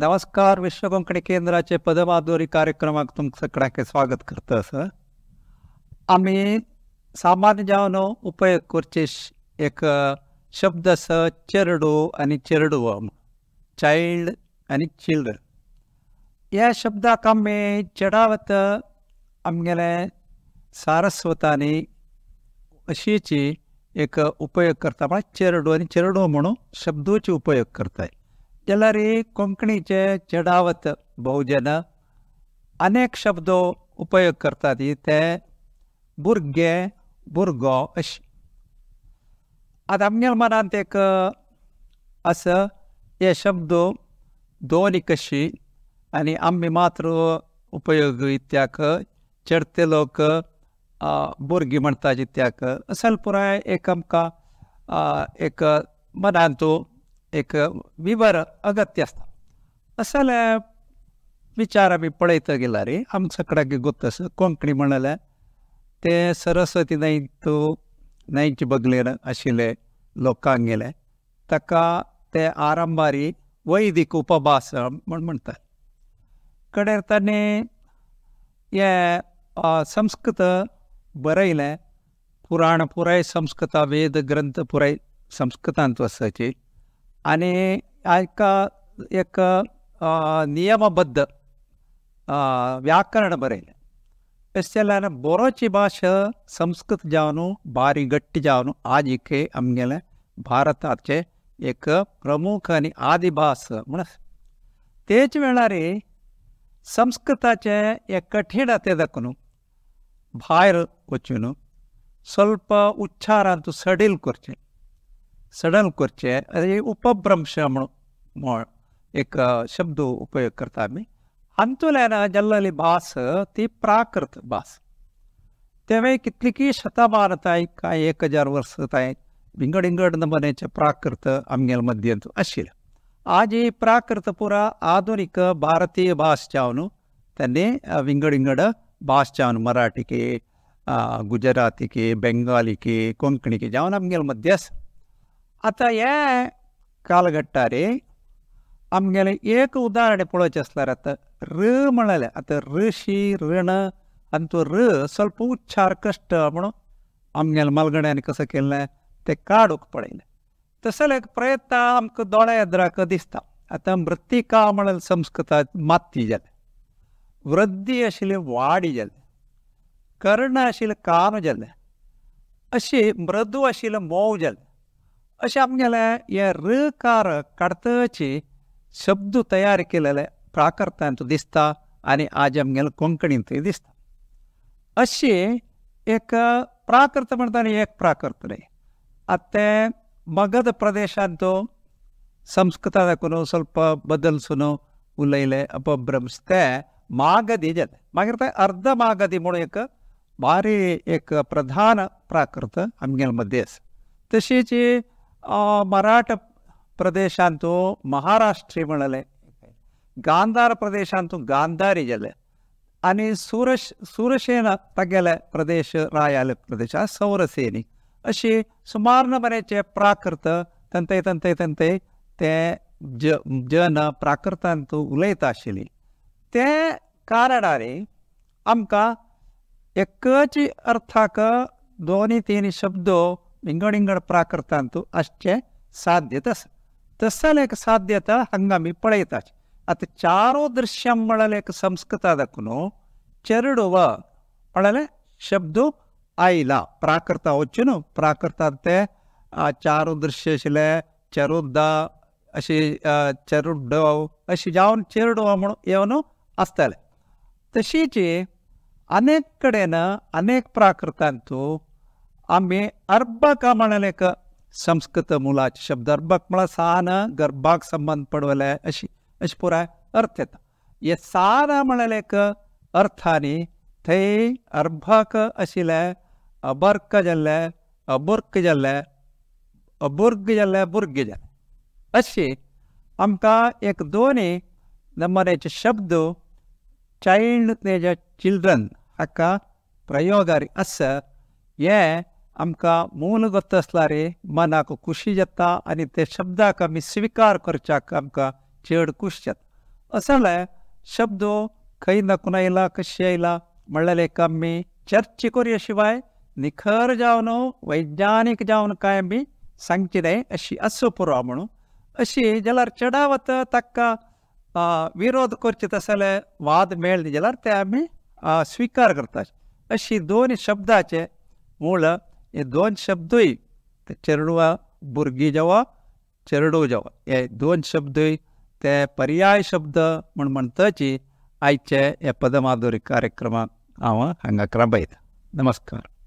नमस्कार विश्वकोंकणी केंद्राचे पदमाधुरी कार्यक्रमाक तुमकां सगळ्यांक स्वागत करता सर आम्ही सामान्य जेवण उपयोग करचे एक शब्द आसा चेरडो आणि चेरडुवम चायल्ड आणि चिल्ड्रन या शब्दाक आमी चेडावत आमगेले सारस्वत अशीची एक उपयोग करता म्हणजे चेरडो आनी चेरडो म्हणून शब्दोचे उपयोग करताय ಎಲ್ಲರಿ ಕೊಂಕಣಿಚೆ ಚಡಾವತ್ ಬಹುಜನ अनेक शब्दों उपयोग करता इथे भुरगे भुरगो अशी आतां एक आसा हे शब्द दोन कशी आनी मात्र उपयोग इत्याक चडते लोक भुरगीं जित्याक असल पुराय एक आमकां एक मनांत एक अगत्य असतं विचार विचार पळयत पळत रे रे आमच्याकडे गोत असं कोंकणी म्हणाल्या ते सरस्वती तो नाईक बगलेर आशिल्ले गेले ताका ते आरंभारी वैदिक उपभास म्हण म्हणतात कडे ताणे हे संस्कृत बरयलें पुराण पुराय संस्कृता वेद ग्रंथ पुराय संस्कृतांत वसाची અને આ એક એક નિયમબદ્ધ વ્યાકરણ બરેલ ಎಷ್ಟೆಲ್ಲ ಬೊರಚಿ ಭಾಷೆ ಸಂಸ್ಕೃತ ಜಾನು ಭಾರಿ ಗಟ್ಟಿ ಜಾನು ಆಜಿಕೆ ಅಮ್ಗೆಲೆ ಭಾರತ ಆಚೆ ಏಕ ಪ್ರಮುಖ ನಿ ಆದಿಭಾಸ ಮನಸ್ ತೇಜ್ ವೇಳಾರಿ ಸಂಸ್ಕೃತಾಚೆ ಏಕ ಕಠಿಣ ತೆದಕ್ಕನು ಭಾಯರ್ ಕೊಚ್ಚುನು ಸ್ವಲ್ಪ ಉಚ್ಚಾರ ಅಂತೂ ಸಡಿಲ್ ಕೊರ್ಚೆ सड़न करचे हे उपभ्रंश म्हण एक शब्द उपयोग करता आमी हातूंतल्यान जाल्ली भास ती प्राकृत भास तेवें कितलीकी शतां भारतांत काय एक हजार वर्ष तांय विंगड विंगड नमुनेचे प्राकृत आमगेल मध्यंत आशिल्लें आज ही प्राकृत पुरा आधुनिक भारतीय भास जावन त्यांनी विंगड विंगड भास जावन मराठी के गुजराती के बंगाली के कोंकणी के जावन आमगेल मध्य आता या कालघट्टारे आमगेलें एक उदाहरण पळोवचें आसल्यार आतां र म्हणालें आतां ऋशी ऋण आनी तो र स्वल्प उच्चार कश्ट म्हणून आमगेले मालगड्यांनी कसो केल्लें तें काडूंक पळयलें तसले प्रयत्न आमकां दोळ्या येद्राक दिसता आतां मृत्तिका म्हणाल संस्कृतांत माती जालें वृद्धी आशिल्ली वाडी जालें कर्ण आशिल्लें काम जालें अशी मृदू आशिल्लें मोव जालें अशा आमगेल्या हे रकारक कडतचे शब्द तयार केलेले प्राकृतांत दिसता आनी आज आमगेले कोंकणींतय दिसता अशें एक प्राकृत म्हणटा एक प्राकृत न्ही आतां तें मगध प्रदेशांत तो ಸಂಸ್ಕೃತ ಹಾಕೋನು ಸ್ವಲ್ಪ मागधी ಉಲ್ಲೈಲೆ ಅಪಭ್ರಂಶತೆ ಮಾಗದಿ ಜತೆ ಮಾಗಿರ್ತೆ ಅರ್ಧ ಮಾಗದಿ ಮೂಲಕ ಭಾರಿ ಏಕ ಪ್ರಧಾನ ಪ್ರಾಕೃತ ಆಮ್ಗೆಲ್ ಮಧ್ಯೆ ತಶೇಚಿ मराठ ಪ್ರದೇಶ ಅಂತೂ महाराष्ट्री ಮಳಲೆ गांधार ಪ್ರದೇಶ गांधारी ಗಾಂಧಾರಿ आणि सुरश सुरसेन तागेले प्रदेश रायाले प्रदेश सौरसेनी अशी सुमार बरेचे प्राकृत तंतय तंतय तंतय ते ज जन प्राकृतांत तूं उलयता आशिल्ली ते कारणारे आमकां एकच अर्थाक दोनी तीन शब्द ಲಿಂಗಡಿಂಗಡ ಪ್ರಾಕೃತ ಅಂತೂ ಅಷ್ಟೇ ಸಾಧ್ಯತ ತಸ್ಸಲೇಕ ಸಾಧ್ಯತ ಹಂಗಾಮಿ ಪಡೆಯುತ್ತಾಚ್ ಚಾರೋ ದೃಶ್ಯ ಲೇಖ ಸಂಸ್ಕೃತ ಅದಕ್ಕೂ ಚರಡುವ ಒಳಲೆ ಶಬ್ದ ಆಯಿಲ ಪ್ರಾಕೃತ ಒಚ್ಚುನು ಪ್ರಾಕೃತ ಅಂತೆ ಚಾರು ದೃಶ್ಯ ಶಿಲೆ ಚರುದ್ದ ಅಶಿ ಚರುಡ್ಡ ಅಶಿ ಜಾವನ್ ಚೆರಡು ಅವನು ಇವನು ಅಸ್ತಲೆ ತಶೀಚಿ ಅನೇಕ ಕಡೆನ ಅನೇಕ ಪ್ರಾಕೃತ ಅಂತೂ ಆಮೆ ಅರ್ಬಕ್ म्हणालेಕ संस्कृत मुला शब्द अर्भक म्हणा सान गर्भाक संबंध पडवले अशी अशी अर्थ येता सान म्हणालेक अर्थानी थे अर्भक आशिल्ले अबर्क जल्ले अबुर्क जल्ले अबुर्ग जाल्ले बुर्ग जाल्ले अशी आमका एक दोनूय नंबर शब्द चायल्ड जे चिल्ड्रन हाका प्रयोगारी अस ये आमकां मूल गत आसला रे मनाक खुशी जाता आनी ते शब्दाक आमी स्विकार करच्याक आमकां चड खुश जाता असं जाल्यार शब्द खंय नकून आयला कशी आयला म्हणलें एक आमी चर्चे करया शिवाय निखर जावन वैज्ञानीक जावन कांय आमी सांगचे न्हय अशी असो पुरो म्हणून अशी जाल्यार चडावत ताका विरोध करचे तसं जाल्यार वाद मेळ्ळे जाल्यार ते आमी स्विकार करतात अशी दोन शब्दाचे मूळ हे दोन ते चेरडवा भुरगीं जवा चेरडो जवा हे दोन शब्दूय ते पर्याय शब्द म्हूण म्हणतच आयचे हे पदमाधुरी कार्यक्रमात हांव हांगा नमस्कार